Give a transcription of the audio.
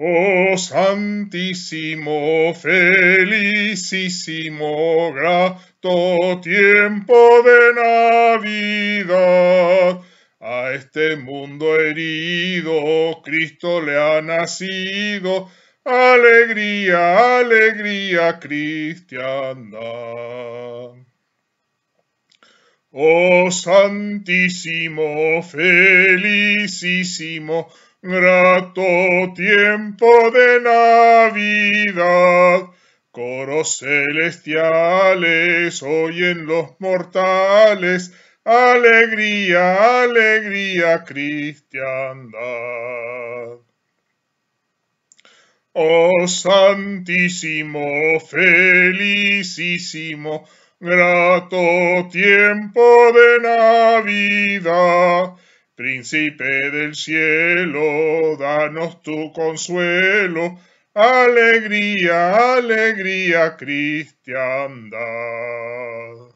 Oh santísimo, felicísimo, grato tiempo de Navidad. A este mundo herido, Cristo le ha nacido. Alegría, alegría, cristiana! Oh santísimo, felicísimo, grato tiempo de Navidad. Coros celestiales Hoy en los mortales, alegría, alegría, cristiandad. Oh santísimo, felicísimo, grato tiempo de Navidad. Príncipe del cielo, danos tu consuelo, alegría, alegría, cristiandad.